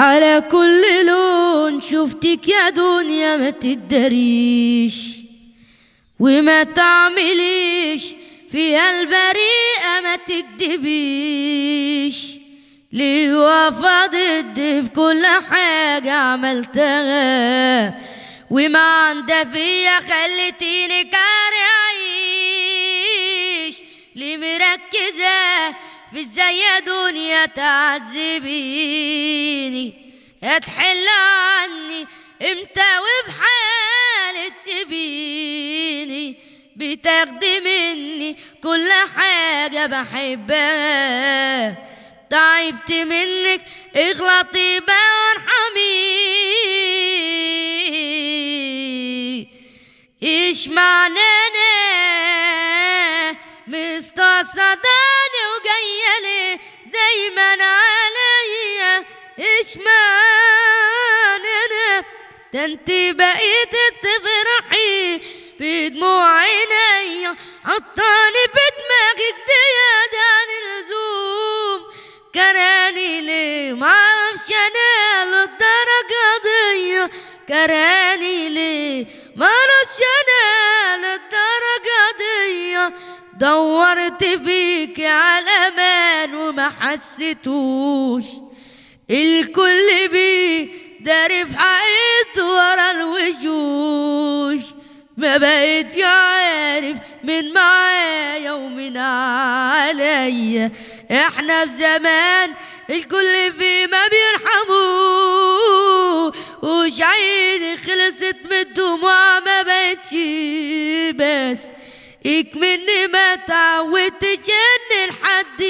على كل لون شفتك يا دنيا ما تدريش وما تعمليش فيها البريئة ما تكدبيش ليه وفضت ضدي في كل حاجة عملتها وما عندها فيا خلتيني كاري عيش ليه مركزة في الزيدون يا تعذبيني يا تحل عني امتى وفي حالة تسيبيني بتاخدي مني كل حاجة بحبها تعبت منك اغلطي بقى وارحمي ايش معنى انا مستصدق عيني دايما عليا اشمعنى ده انت بقيت تفرحي بدموع عينيا حطاني في دماغك زيادة عن اللزوم كراني ليه معرفش انا للدرجة دي كراني ليه معرفش انا دورت بيك على مان وما حسيتوش الكل بي داري في حقيقته ورا الوشوش ما بقيت عارف من معايا ومن عليا احنا في زمان الكل فيه ما بيرحموه وش عيني خلصت من الدموع ما بقتش بس من ما تعودت جن لحد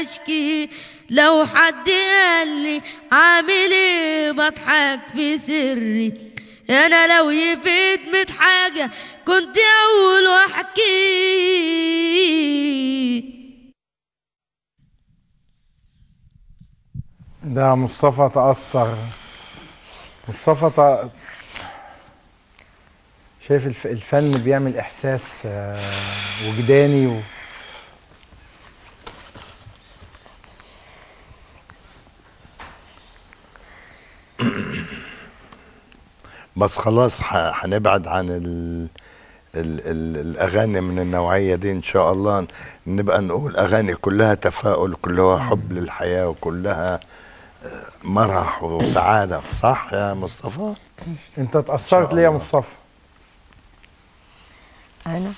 اشكي لو حد قال لي عامل ايه بضحك في سري انا لو يفيد حاجة كنت اقول واحكي ده مصطفى تأثر مصطفى شايف الفن بيعمل احساس آه، وجداني و... بس خلاص هنبعد عن ال... ال... ال... الاغاني من النوعيه دي ان شاء الله نبقى نقول اغاني كلها تفاؤل كلها حب للحياه وكلها آه، مرح وسعاده صح يا مصطفى انت اتاثرت ليه يا مصطفى أنا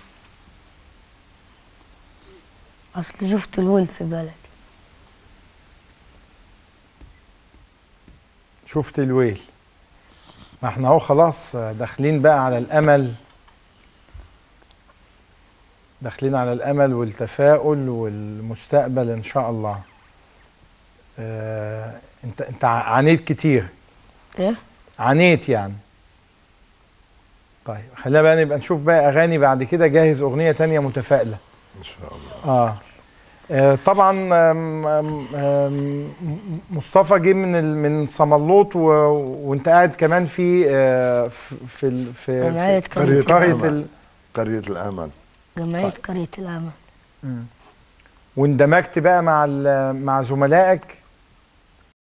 أصل شفت الولف في بلدي شفت الويل ما احنا اهو خلاص داخلين بقى على الأمل داخلين على الأمل والتفاؤل والمستقبل إن شاء الله آه، انت انت عانيت كتير ايه عانيت يعني طيب خلينا بقى نبقى نشوف بقى اغاني بعد كده جاهز اغنيه تانية متفائله ان شاء الله اه, آه، طبعا مصطفى جه من من صملوط وانت قاعد كمان في آه، في في في قريه الامل قريه الامل جمعيه قريه الامل طيب. واندمجت بقى مع مع زملائك